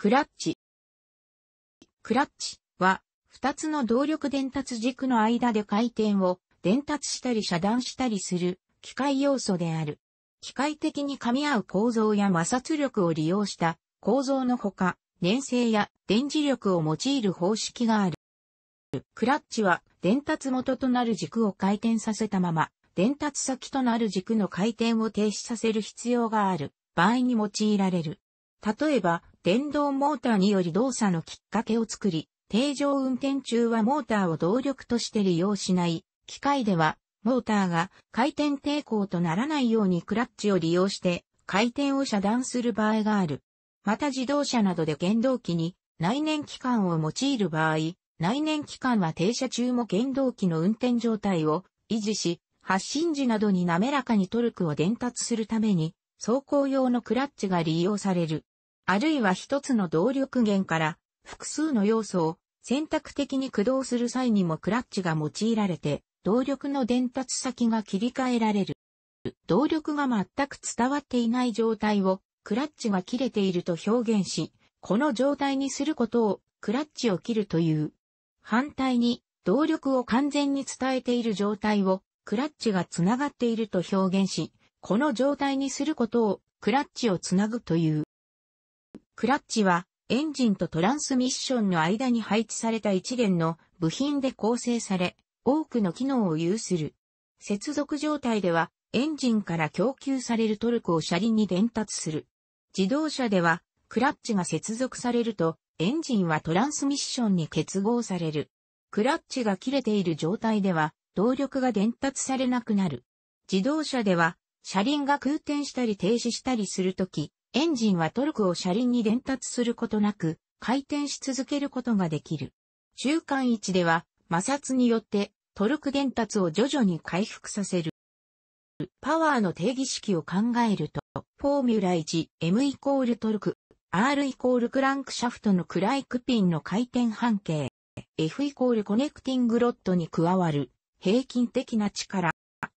クラッチ。クラッチは、二つの動力伝達軸の間で回転を伝達したり遮断したりする機械要素である。機械的に噛み合う構造や摩擦力を利用した構造のほか、粘性や電磁力を用いる方式がある。クラッチは伝達元となる軸を回転させたまま、伝達先となる軸の回転を停止させる必要がある場合に用いられる。例えば、電動モーターにより動作のきっかけを作り、定常運転中はモーターを動力として利用しない、機械では、モーターが回転抵抗とならないようにクラッチを利用して回転を遮断する場合がある。また自動車などで原動機に内燃機関を用いる場合、内燃機関は停車中も原動機の運転状態を維持し、発進時などに滑らかにトルクを伝達するために走行用のクラッチが利用される。あるいは一つの動力源から複数の要素を選択的に駆動する際にもクラッチが用いられて動力の伝達先が切り替えられる。動力が全く伝わっていない状態をクラッチが切れていると表現し、この状態にすることをクラッチを切るという。反対に動力を完全に伝えている状態をクラッチがつながっていると表現し、この状態にすることをクラッチをつなぐという。クラッチはエンジンとトランスミッションの間に配置された一連の部品で構成され、多くの機能を有する。接続状態ではエンジンから供給されるトルクを車輪に伝達する。自動車ではクラッチが接続されるとエンジンはトランスミッションに結合される。クラッチが切れている状態では動力が伝達されなくなる。自動車では車輪が空転したり停止したりするとき、エンジンはトルクを車輪に伝達することなく、回転し続けることができる。中間位置では、摩擦によってトルク伝達を徐々に回復させる。パワーの定義式を考えると、フォーミュラ 1M イコールトルク、R イコールクランクシャフトのクライクピンの回転半径、F イコールコネクティングロッドに加わる平均的な力。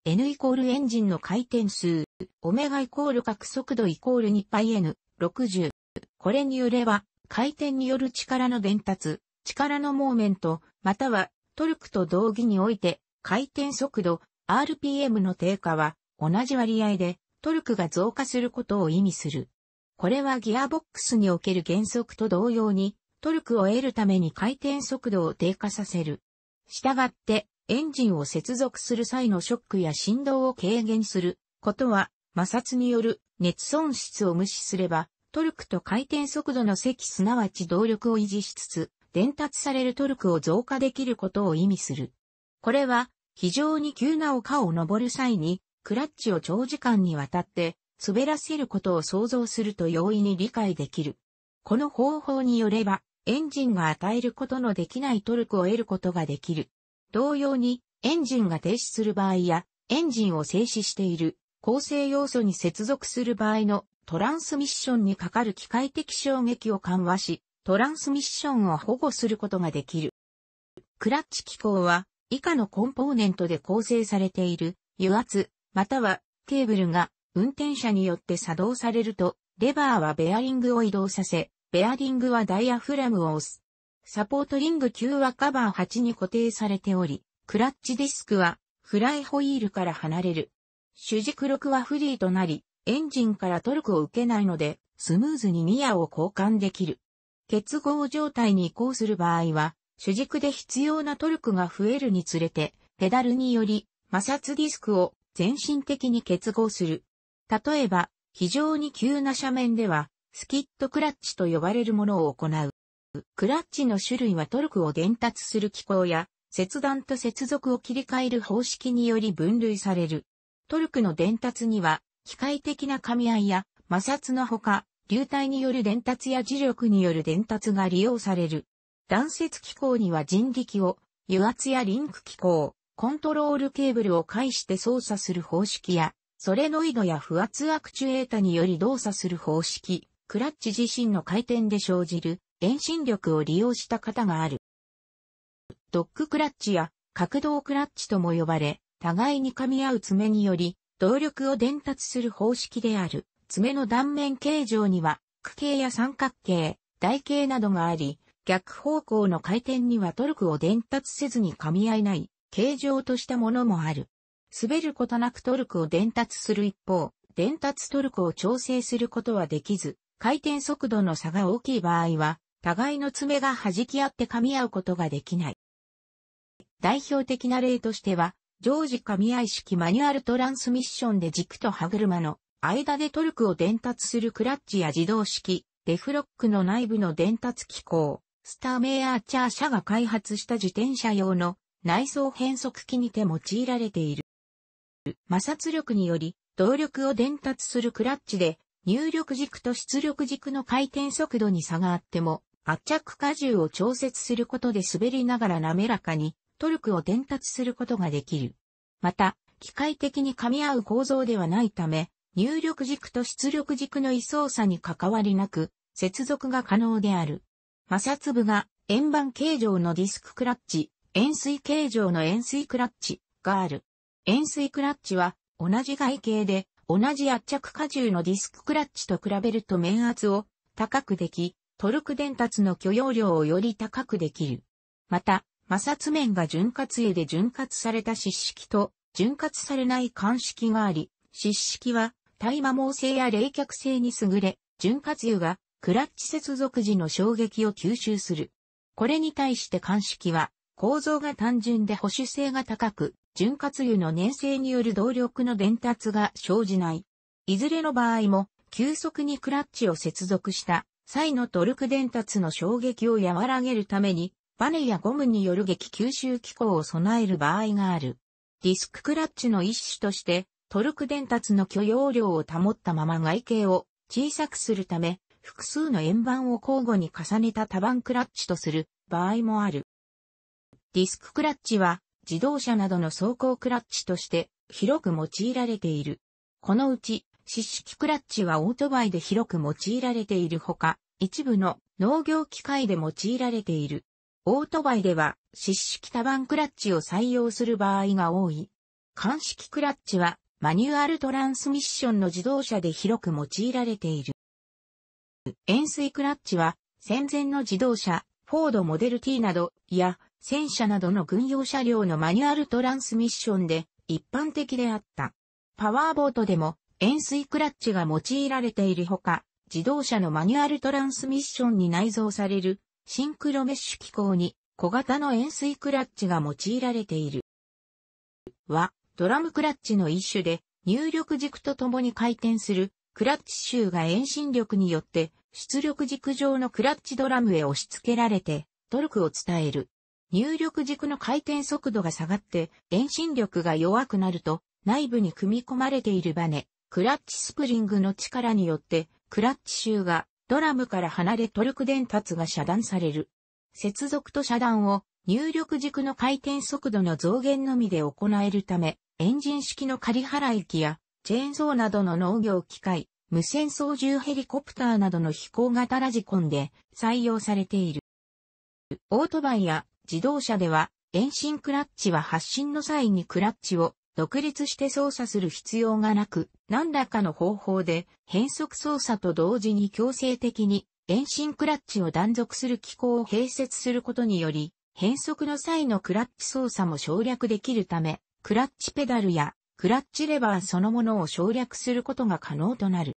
n イコールエンジンの回転数、オメガイコール角速度イコール 2πn60。これによれば、回転による力の伝達、力のモーメント、またはトルクと同義において、回転速度、RPM の低下は、同じ割合で、トルクが増加することを意味する。これはギアボックスにおける減速と同様に、トルクを得るために回転速度を低下させる。したがって、エンジンを接続する際のショックや振動を軽減することは、摩擦による熱損失を無視すれば、トルクと回転速度の積すなわち動力を維持しつつ、伝達されるトルクを増加できることを意味する。これは、非常に急な丘を登る際に、クラッチを長時間にわたって滑らせることを想像すると容易に理解できる。この方法によれば、エンジンが与えることのできないトルクを得ることができる。同様に、エンジンが停止する場合や、エンジンを静止している、構成要素に接続する場合のトランスミッションにかかる機械的衝撃を緩和し、トランスミッションを保護することができる。クラッチ機構は、以下のコンポーネントで構成されている、油圧、またはケーブルが運転者によって作動されると、レバーはベアリングを移動させ、ベアリングはダイヤフラムを押す。サポートリング9はカバー8に固定されており、クラッチディスクはフライホイールから離れる。主軸6はフリーとなり、エンジンからトルクを受けないので、スムーズにニアを交換できる。結合状態に移行する場合は、主軸で必要なトルクが増えるにつれて、ペダルにより摩擦ディスクを全身的に結合する。例えば、非常に急な斜面では、スキットクラッチと呼ばれるものを行う。クラッチの種類はトルクを伝達する機構や、切断と接続を切り替える方式により分類される。トルクの伝達には、機械的な噛み合いや摩擦のほか、流体による伝達や磁力による伝達が利用される。断接機構には人力を、油圧やリンク機構、コントロールケーブルを介して操作する方式や、ソレノイドや不圧アクチュエータにより動作する方式、クラッチ自身の回転で生じる遠心力を利用した型がある。ドッククラッチや角動クラッチとも呼ばれ、互いに噛み合う爪により、動力を伝達する方式である。爪の断面形状には、区形や三角形、台形などがあり、逆方向の回転にはトルクを伝達せずに噛み合えない形状としたものもある。滑ることなくトルクを伝達する一方、伝達トルクを調整することはできず、回転速度の差が大きい場合は、互いの爪が弾き合って噛み合うことができない。代表的な例としては、常時噛み合い式マニュアルトランスミッションで軸と歯車の間でトルクを伝達するクラッチや自動式、デフロックの内部の伝達機構、スターメイアーチャー社が開発した自転車用の内装変速機にて用いられている。摩擦力により動力を伝達するクラッチで入力軸と出力軸の回転速度に差があっても圧着荷重を調節することで滑りながら滑らかにトルクを伝達することができる。また、機械的に噛み合う構造ではないため、入力軸と出力軸の位相差に関わりなく、接続が可能である。摩擦部が円盤形状のディスククラッチ、円錐形状の円錐クラッチがある。円錐クラッチは同じ外形で同じ圧着荷重のディスククラッチと比べると面圧を高くでき、トルク伝達の許容量をより高くできる。また、摩擦面が潤滑油で潤滑された湿式と潤滑されない乾式があり、湿式は耐摩耗性や冷却性に優れ、潤滑油がクラッチ接続時の衝撃を吸収する。これに対して乾式は構造が単純で保守性が高く、潤滑油の粘性による動力の伝達が生じない。いずれの場合も、急速にクラッチを接続した際のトルク伝達の衝撃を和らげるために、バネやゴムによる激吸収機構を備える場合がある。ディスククラッチの一種として、トルク伝達の許容量を保ったまま外形を小さくするため、複数の円盤を交互に重ねた多板クラッチとする場合もある。ディスククラッチは自動車などの走行クラッチとして広く用いられている。このうち四式クラッチはオートバイで広く用いられているほか、一部の農業機械で用いられている。オートバイでは、湿式多番クラッチを採用する場合が多い。乾式クラッチは、マニュアルトランスミッションの自動車で広く用いられている。円錐クラッチは、戦前の自動車、フォードモデル T など、や、戦車などの軍用車両のマニュアルトランスミッションで、一般的であった。パワーボートでも、円錐クラッチが用いられているほか、自動車のマニュアルトランスミッションに内蔵されるシンクロメッシュ機構に小型の円錐クラッチが用いられている。は、ドラムクラッチの一種で、入力軸とともに回転するクラッチ臭が遠心力によって出力軸上のクラッチドラムへ押し付けられてトルクを伝える。入力軸の回転速度が下がって遠心力が弱くなると内部に組み込まれているバネ、クラッチスプリングの力によって、クラッチ臭がドラムから離れトルク伝達が遮断される。接続と遮断を入力軸の回転速度の増減のみで行えるため、エンジン式の仮払い機や、チェーンソーなどの農業機械、無線操縦ヘリコプターなどの飛行型ラジコンで採用されている。オートバイや自動車では、遠心クラッチは発進の際にクラッチを独立して操作する必要がなく、何らかの方法で変則操作と同時に強制的に遠心クラッチを断続する機構を併設することにより、変則の際のクラッチ操作も省略できるため、クラッチペダルやクラッチレバーそのものを省略することが可能となる。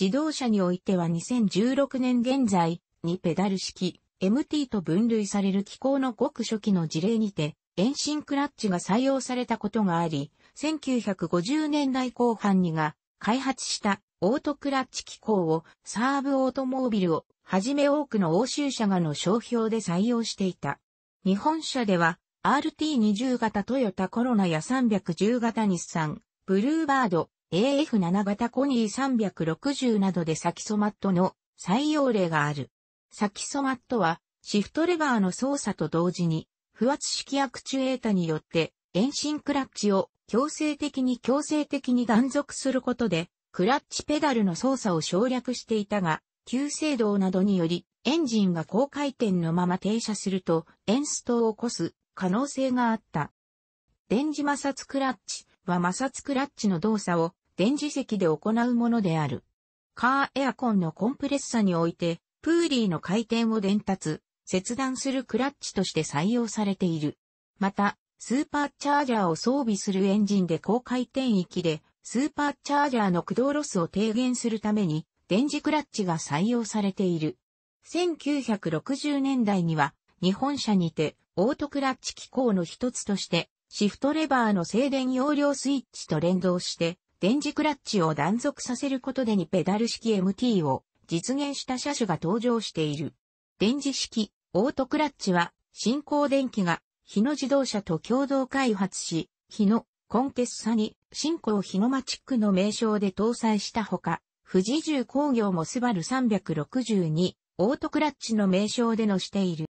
自動車においては2016年現在にペダル式 MT と分類される機構のごく初期の事例にて遠心クラッチが採用されたことがあり、1950年代後半にが開発したオートクラッチ機構をサーブオートモービルをはじめ多くの欧州車がの商標で採用していた。日本車では RT20 型トヨタコロナや310型日産、ブルーバード、AF7 型コニー360などでサキソマットの採用例がある。サキソマットはシフトレバーの操作と同時に不圧式アクチュエータによって遠心クラッチを強制的に強制的に断続することでクラッチペダルの操作を省略していたが、急制動などによりエンジンが高回転のまま停車するとエンストを起こす可能性があった。電磁摩擦クラッチは摩擦クラッチの動作を電磁石で行うものである。カーエアコンのコンプレッサにおいて、プーリーの回転を伝達、切断するクラッチとして採用されている。また、スーパーチャージャーを装備するエンジンで高回転域で、スーパーチャージャーの駆動ロスを低減するために、電磁クラッチが採用されている。1960年代には、日本車にて、オートクラッチ機構の一つとして、シフトレバーの静電容量スイッチと連動して、電磁クラッチを断続させることでにペダル式 MT を実現した車種が登場している。電磁式オートクラッチは、新興電機が、日野自動車と共同開発し、日野、コンテッサに、新興日野マチックの名称で搭載したほか、富士重工業もスバル362、オートクラッチの名称でのしている。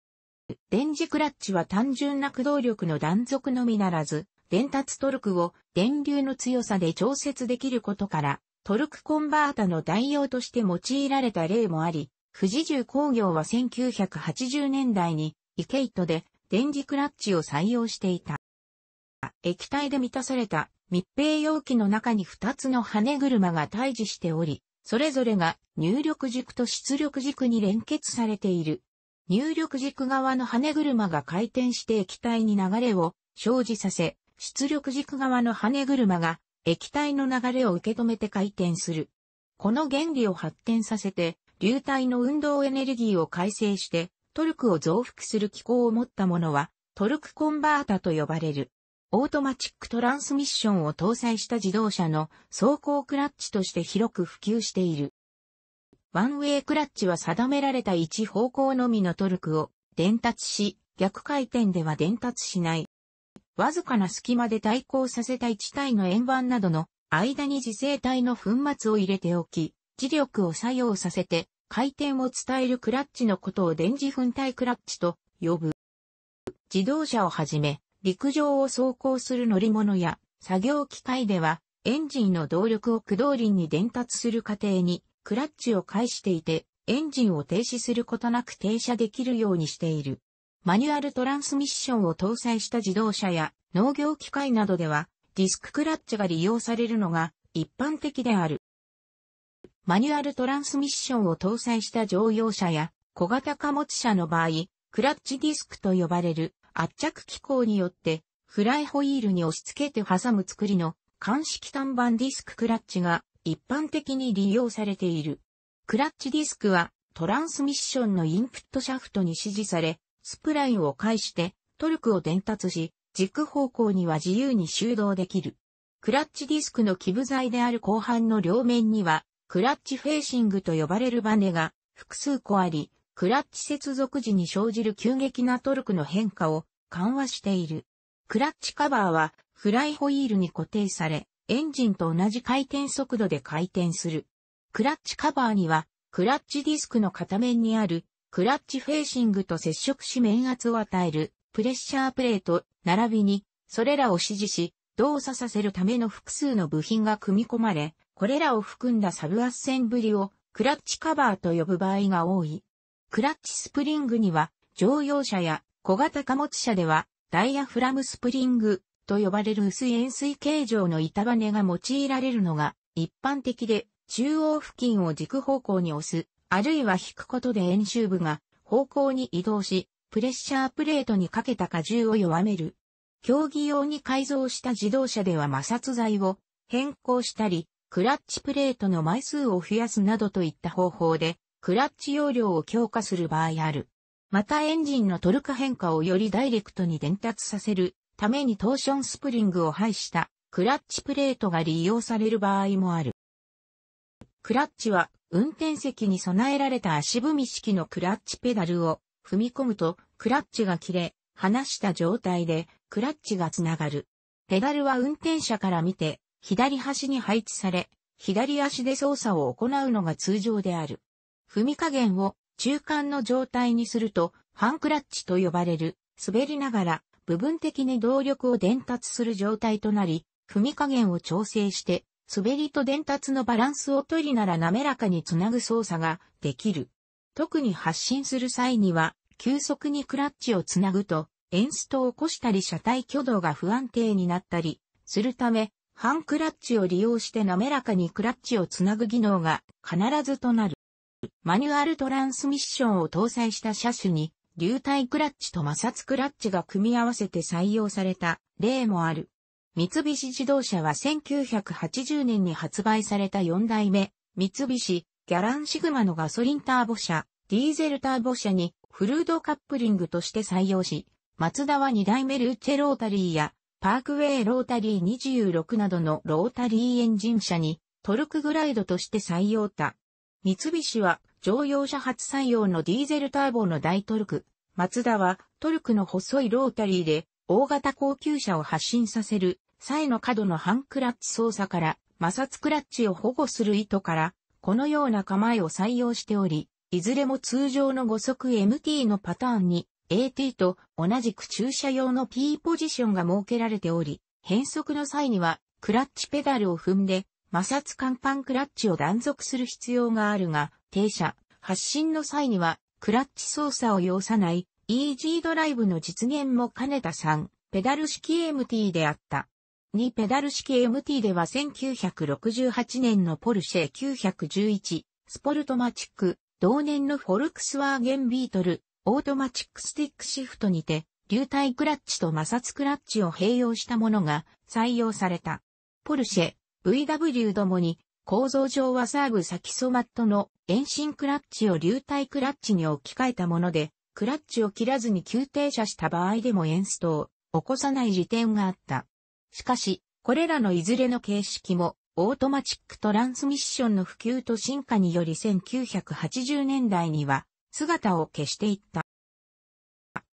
電磁クラッチは単純な駆動力の断続のみならず、伝達トルクを電流の強さで調節できることから、トルクコンバータの代用として用いられた例もあり、富士重工業は1980年代にイケイトで電磁クラッチを採用していた。液体で満たされた密閉容器の中に2つの羽車が対峙しており、それぞれが入力軸と出力軸に連結されている。入力軸側の羽車が回転して液体に流れを生じさせ、出力軸側の羽車が液体の流れを受け止めて回転する。この原理を発展させて流体の運動エネルギーを改正して、トルクを増幅する機構を持ったものは、トルクコンバータと呼ばれる。オートマチックトランスミッションを搭載した自動車の走行クラッチとして広く普及している。ワンウェイクラッチは定められた一方向のみのトルクを伝達し、逆回転では伝達しない。わずかな隙間で対抗させた1体の円盤などの間に自生体の粉末を入れておき、磁力を作用させて、回転を伝えるクラッチのことを電磁粉体クラッチと呼ぶ。自動車をはじめ、陸上を走行する乗り物や作業機械では、エンジンの動力を駆動輪に伝達する過程に、クラッチを介していて、エンジンを停止することなく停車できるようにしている。マニュアルトランスミッションを搭載した自動車や農業機械などでは、ディスククラッチが利用されるのが一般的である。マニュアルトランスミッションを搭載した乗用車や小型貨物車の場合、クラッチディスクと呼ばれる圧着機構によってフライホイールに押し付けて挟む作りの鑑識単板ディスククラッチが一般的に利用されている。クラッチディスクはトランスミッションのインプットシャフトに指示され、スプラインを介してトルクを伝達し、軸方向には自由に収動できる。クラッチディスクの基部材である後半の両面にはクラッチフェーシングと呼ばれるバネが複数個あり、クラッチ接続時に生じる急激なトルクの変化を緩和している。クラッチカバーはフライホイールに固定され、エンジンと同じ回転速度で回転する。クラッチカバーには、クラッチディスクの片面にある、クラッチフェーシングと接触し面圧を与える、プレッシャープレート、並びに、それらを支持し、動作させるための複数の部品が組み込まれ、これらを含んだサブアッセンブリをクラッチカバーと呼ぶ場合が多い。クラッチスプリングには乗用車や小型貨物車ではダイヤフラムスプリングと呼ばれる薄い円錐形状の板バネが用いられるのが一般的で中央付近を軸方向に押す、あるいは引くことで円周部が方向に移動し、プレッシャープレートにかけた荷重を弱める競技用に改造した自動車では摩擦材を変更したり、クラッチプレートの枚数を増やすなどといった方法で、クラッチ容量を強化する場合ある。またエンジンのトルク変化をよりダイレクトに伝達させるためにトーションスプリングを配したクラッチプレートが利用される場合もある。クラッチは運転席に備えられた足踏み式のクラッチペダルを踏み込むとクラッチが切れ、離した状態でクラッチがつながる。ペダルは運転者から見て、左端に配置され、左足で操作を行うのが通常である。踏み加減を中間の状態にすると、ハンクラッチと呼ばれる、滑りながら部分的に動力を伝達する状態となり、踏み加減を調整して、滑りと伝達のバランスを取りなら滑らかにつなぐ操作ができる。特に発進する際には、急速にクラッチをつなぐと、エンストを起こしたり車体挙動が不安定になったりするため、半クラッチを利用して滑らかにクラッチをつなぐ技能が必ずとなる。マニュアルトランスミッションを搭載した車種に、流体クラッチと摩擦クラッチが組み合わせて採用された例もある。三菱自動車は1980年に発売された4代目、三菱、ギャランシグマのガソリンターボ車、ディーゼルターボ車にフルードカップリングとして採用し、松田は二代目ルーチェロータリーや、パークウェイロータリー26などのロータリーエンジン車に、トルクグライドとして採用た。三菱は、乗用車初採用のディーゼルターボの大トルク。松田は、トルクの細いロータリーで、大型高級車を発進させる、際の角の半クラッチ操作から、摩擦クラッチを保護する意図から、このような構えを採用しており、いずれも通常の5速 MT のパターンに AT と同じく駐車用の P ポジションが設けられており、変速の際にはクラッチペダルを踏んで摩擦甲板クラッチを断続する必要があるが、停車、発進の際にはクラッチ操作を要さない EG ドライブの実現も兼ねた3、ペダル式 MT であった。2ペダル式 MT では1968年のポルシェ911、スポルトマチック、同年のフォルクスワーゲンビートル、オートマチックスティックシフトにて、流体クラッチと摩擦クラッチを併用したものが採用された。ポルシェ、VW どもに、構造上はサーブ先ソマットの遠心クラッチを流体クラッチに置き換えたもので、クラッチを切らずに急停車した場合でもエンストを起こさない時点があった。しかし、これらのいずれの形式も、オートマチックトランスミッションの普及と進化により1980年代には、姿を消していった。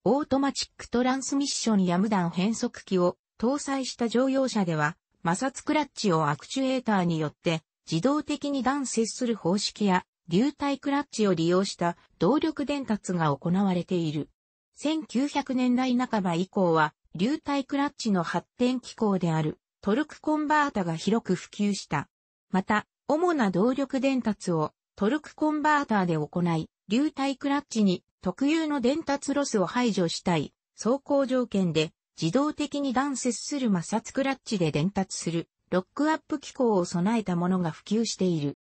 オートマチックトランスミッションや無断変速機を搭載した乗用車では、摩擦クラッチをアクチュエーターによって自動的に断接する方式や流体クラッチを利用した動力伝達が行われている。1900年代半ば以降は流体クラッチの発展機構であるトルクコンバータが広く普及した。また、主な動力伝達をトルクコンバーターで行い、流体クラッチに特有の伝達ロスを排除したい、走行条件で自動的に断接する摩擦クラッチで伝達するロックアップ機構を備えたものが普及している。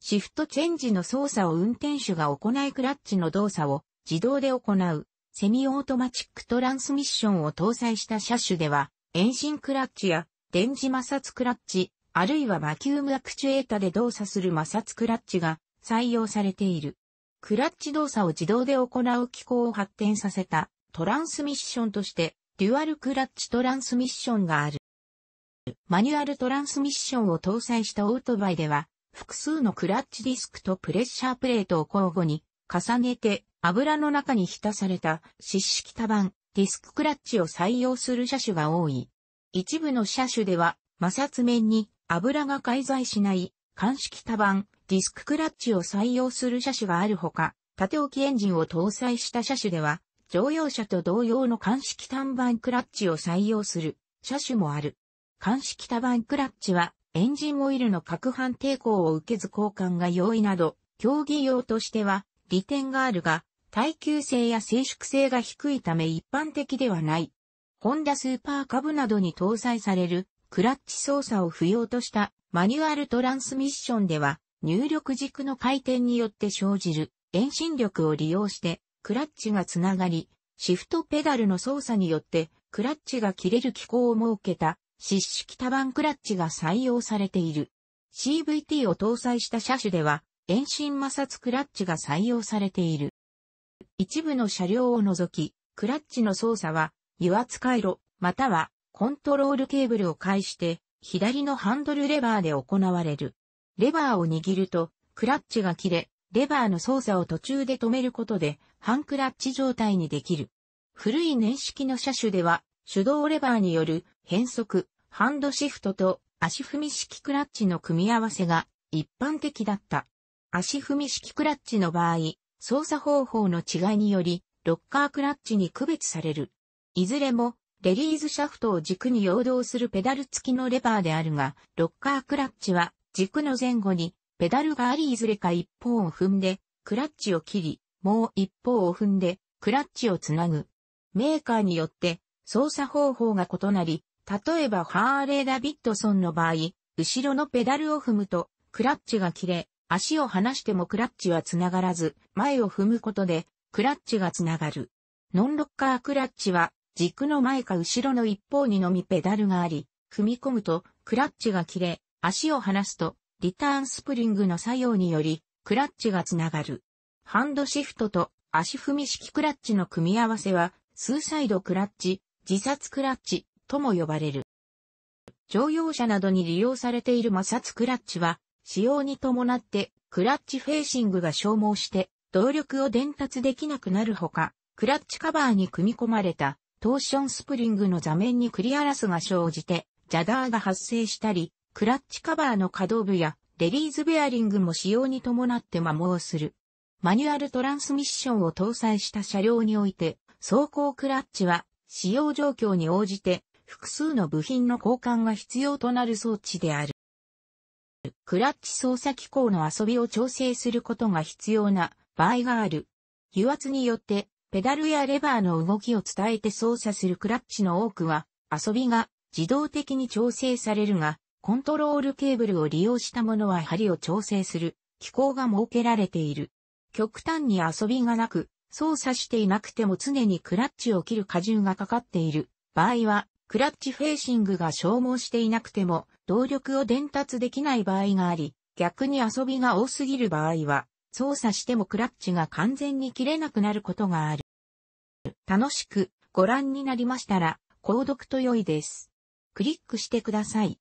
シフトチェンジの操作を運転手が行いクラッチの動作を自動で行うセミオートマチックトランスミッションを搭載した車種では遠心クラッチや電磁摩擦クラッチあるいはバキュームアクチュエータで動作する摩擦クラッチが採用されている。クラッチ動作を自動で行う機構を発展させたトランスミッションとして、デュアルクラッチトランスミッションがある。マニュアルトランスミッションを搭載したオートバイでは、複数のクラッチディスクとプレッシャープレートを交互に重ねて油の中に浸された湿式多板ディスククラッチを採用する車種が多い。一部の車種では摩擦面に油が介在しない乾式多板ディスククラッチを採用する車種があるほか、縦置きエンジンを搭載した車種では、乗用車と同様の乾式単板クラッチを採用する車種もある。乾式多板クラッチは、エンジンオイルの攪反抵抗を受けず交換が容易など、競技用としては利点があるが、耐久性や静粛性が低いため一般的ではない。ホンダスーパーカブなどに搭載されるクラッチ操作を不要としたマニュアルトランスミッションでは入力軸の回転によって生じる遠心力を利用してクラッチがつながり、シフトペダルの操作によってクラッチが切れる機構を設けた湿式多番クラッチが採用されている。CVT を搭載した車種では遠心摩擦クラッチが採用されている。一部の車両を除き、クラッチの操作は油圧回路またはコントロールケーブルを介して左のハンドルレバーで行われる。レバーを握ると、クラッチが切れ、レバーの操作を途中で止めることで、半クラッチ状態にできる。古い年式の車種では、手動レバーによる変速、ハンドシフトと足踏み式クラッチの組み合わせが一般的だった。足踏み式クラッチの場合、操作方法の違いにより、ロッカークラッチに区別される。いずれも、レリーズシャフトを軸に陽動するペダル付きのレバーであるが、ロッカークラッチは軸の前後にペダルがありいずれか一方を踏んで、クラッチを切り、もう一方を踏んで、クラッチをつなぐ。メーカーによって操作方法が異なり、例えばハーレー・ダビッドソンの場合、後ろのペダルを踏むと、クラッチが切れ、足を離してもクラッチはつながらず、前を踏むことで、クラッチがつながる。ノンロッカークラッチは、軸の前か後ろの一方にのみペダルがあり、踏み込むと、クラッチが切れ、足を離すと、リターンスプリングの作用により、クラッチがつながる。ハンドシフトと足踏み式クラッチの組み合わせは、スーサイドクラッチ、自殺クラッチとも呼ばれる。乗用車などに利用されている摩擦クラッチは、使用に伴ってクラッチフェーシングが消耗して動力を伝達できなくなるほか、クラッチカバーに組み込まれたトーションスプリングの座面にクリアラスが生じて、ジャダーが発生したり、クラッチカバーの可動部やレリーズベアリングも使用に伴って摩耗する。マニュアルトランスミッションを搭載した車両において、走行クラッチは使用状況に応じて複数の部品の交換が必要となる装置である。クラッチ操作機構の遊びを調整することが必要な場合がある。油圧によってペダルやレバーの動きを伝えて操作するクラッチの多くは遊びが自動的に調整されるが、コントロールケーブルを利用したものは針を調整する機構が設けられている。極端に遊びがなく、操作していなくても常にクラッチを切る荷重がかかっている場合は、クラッチフェーシングが消耗していなくても、動力を伝達できない場合があり、逆に遊びが多すぎる場合は、操作してもクラッチが完全に切れなくなることがある。楽しくご覧になりましたら、購読と良いです。クリックしてください。